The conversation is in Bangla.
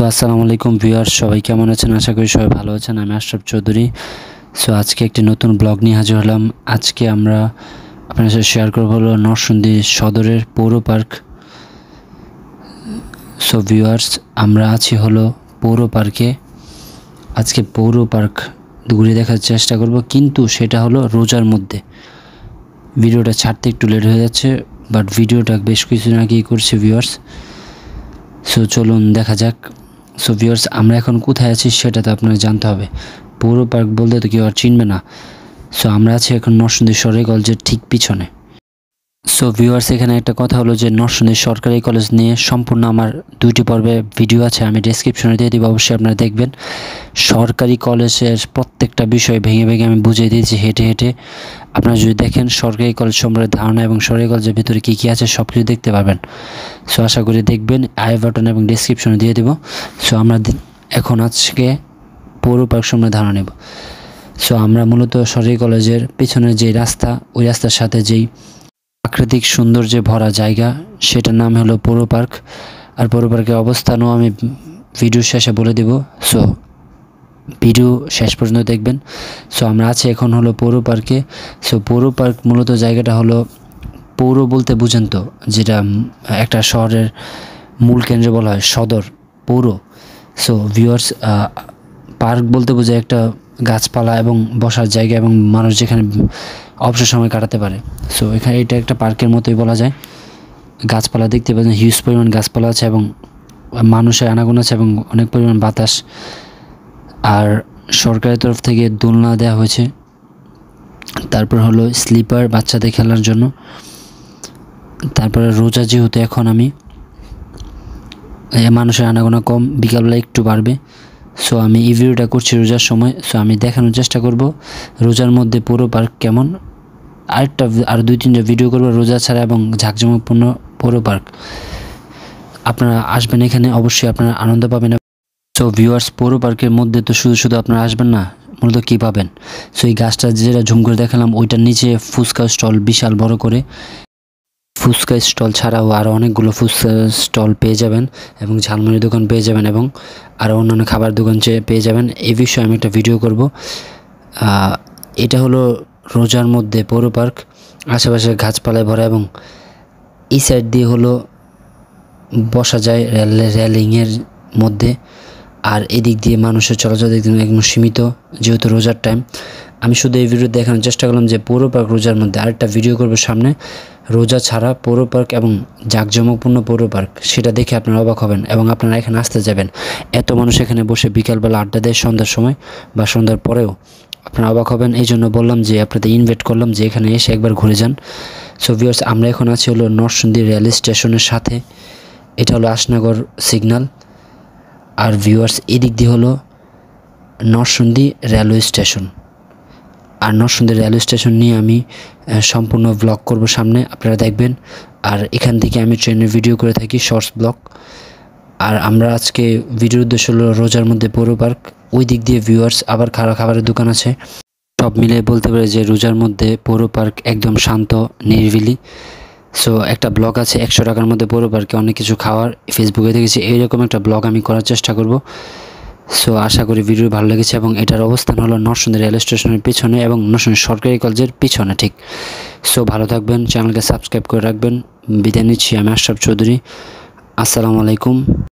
সো আসসালামু আলাইকুম ভিউয়ার্স সবাই কেমন আছেন আশা করি সবাই ভালো আছেন আমি আশরাফ চৌধুরী সো আজকে একটি নতুন ব্লগ নিয়ে হাজির হলাম আজকে আমরা আপনার সাথে শেয়ার করবো হলো নরসুন্দি সদরের পৌর পার্ক সো ভিউয়ার্স আমরা আছি হলো পৌর পার্কে আজকে পৌর পার্ক ঘুরে দেখার চেষ্টা করব কিন্তু সেটা হলো রোজার মধ্যে ভিডিওটা ছাড়তে একটু লেট হয়ে যাচ্ছে বাট ভিডিওটা বেশ কিছু আগেই করছে ভিউয়ার্স সো চলুন দেখা যাক সো ভিউয়ার্স আমরা এখন কোথায় আছি সেটা তো আপনারা জানতে হবে পৌর পার্ক বলতে তো কেউ আর চিনবে না সো আমরা আছি এখন নরসিংদী সরকারি কলেজের ঠিক পিছনে সো ভিউয়ার্স এখানে একটা কথা হলো যে নরসিংদী সরকারি কলেজ নিয়ে সম্পূর্ণ আমার দুইটি পর্বে ভিডিও আছে আমি ডিসক্রিপশনে দিয়ে দিব অবশ্যই আপনারা দেখবেন সরকারি কলেজের প্রত্যেকটা বিষয় ভেঙে ভেঙে আমি বুঝিয়ে দিয়েছি হেঁটে হেঁটে আপনারা যদি দেখেন সরকারি কলেজ সম্পর্কে ধারণা এবং সরকারি কলেজের ভিতরে কী কী আছে সব কিছু দেখতে পারবেন সো আশা করি দেখবেন আই বাটন এবং ডিসক্রিপশনে দিয়ে দেব সো আমরা এখন আজকে পৌর পার্ক সম্পর্কে ধারণা নেব সো আমরা মূলত সরকারি কলেজের পিছনের যে রাস্তা ওই রাস্তার সাথে যেই প্রাকৃতিক সৌন্দর্যে ভরা জায়গা সেটার নাম হলো পৌর পার্ক আর পৌর পার্কের অবস্থানও আমি ভিডিওর শেষে বলে দেব সো ভিডিও শেষ পর্যন্ত দেখবেন সো আমরা আছি এখন হলো পৌর পার্কে সো পৌর পার্ক মূলত জায়গাটা হলো পৌর বলতে বুঝেন তো যেটা একটা শহরের মূল কেন্দ্রে বলা হয় সদর পৌর সো ভিউয়ার্স পার্ক বলতে বোঝায় একটা গাছপালা এবং বসার জায়গা এবং মানুষ যেখানে অবসর সময় কাটাতে পারে সো এখানে এটা একটা পার্কের মতোই বলা যায় গাছপালা দেখতে পাচ্ছেন হিউজ পরিমাণ গাছপালা আছে এবং মানুষের আনাগোনা আছে এবং অনেক পরিমাণ বাতাস আর সরকারের তরফ থেকে দোলনা দেওয়া হয়েছে তারপর হলো স্লিপার বাচ্চাদের খেলার জন্য তারপরে রোজা যেহেতু এখন আমি মানুষের আনাগোনা কম বিকালবেলা একটু বাড়বে সো আমি ইভিউটা করছি রোজার সময় সো আমি দেখানোর চেষ্টা করব রোজার মধ্যে পুরো পার্ক কেমন আরেকটা আর দুই তিনটা ভিডিও করবো রোজা ছাড়া এবং ঝাঁকঝমকপূর্ণ পুরো পার্ক আপনারা আসবেন এখানে অবশ্যই আপনারা আনন্দ পাবেন সো ভিউয়ার্স পৌর পার্কের মধ্যে তো শুধু শুধু আপনারা আসবেন না মূলত কী পাবেন সো এই গাছটা যেটা ঝুম করে দেখালাম ওইটার নিচে ফুচকা স্টল বিশাল বড় করে ফুচকা স্টল ছাড়াও আরও অনেকগুলো ফুচকা স্টল পেয়ে যাবেন এবং ঝালমুড়ি দোকান পেয়ে যাবেন এবং আরও অন্যান্য খাবার দোকান পেয়ে যাবেন এ বিষয়ে আমি একটা ভিডিও করব এটা হলো রোজার মধ্যে পৌর পার্ক আশেপাশে গাছপালায় ভরা এবং এই সাইড দিয়ে হলো বসা যায় রেলিংয়ের মধ্যে আর এদিক দিয়ে মানুষের চলাচল দেখতে একদম সীমিত যেহেতু রোজার টাইম আমি শুধু এই ভিডিও দেখানোর চেষ্টা করলাম যে পৌর পার্ক রোজার মধ্যে আরেকটা ভিডিও করবো সামনে রোজা ছাড়া পৌর পার্ক এবং জাঁকজমকপূর্ণ পৌর পার্ক সেটা দেখে আপনারা অবাক হবেন এবং আপনারা এখানে আসতে যাবেন এত মানুষ এখানে বসে বিকালবেলা আড্ডা দেয় সন্ধ্যার সময় বা সন্ধ্যার পরেও আপনারা অবাক হবেন এই জন্য বললাম যে আপনাদের ইনভাইট করলাম যে এখানে এসে একবার ঘুরে যান সো ভিওর্স আমরা এখন আছি হলো নরসুন্দি রেল স্টেশনের সাথে এটা হলো আশনগর সিগনাল আর ভিউয়ার্স এদিক দিয়ে হলো নরসন্দি রেলওয়ে স্টেশন আর নরসন্দি রেলওয়ে স্টেশন নিয়ে আমি সম্পূর্ণ ব্লগ করব সামনে আপনারা দেখবেন আর এখান থেকে আমি ট্রেনের ভিডিও করে থাকি শর্টস ব্লগ আর আমরা আজকে ভিডিওর উদ্দেশ্য হলো রোজার মধ্যে পৌর পার্ক ওই দিক দিয়ে ভিউয়ার্স আবার খারাপ খাবারের দোকান আছে সব মিলে বলতে পারে যে রোজার মধ্যে পৌর পার্ক একদম শান্ত নিরিবিলি সো একটা ব্লগ আছে একশো টাকার মধ্যে পড়ব আর কি অনেক কিছু খাওয়ার ফেসবুকে দেখেছি এইরকম একটা ব্লগ আমি করার চেষ্টা করব সো আশা করি ভিডিও ভালো লেগেছে এবং এটার অবস্থান হলো নরসুন্দর রেল স্টেশনের পিছনে এবং নরসুন্দর সরকারি কলেজের পিছনে ঠিক সো ভালো থাকবেন চ্যানেলকে সাবস্ক্রাইব করে রাখবেন বিদায় নিচ্ছি আমি আশরাফ চৌধুরী আসসালামু আলাইকুম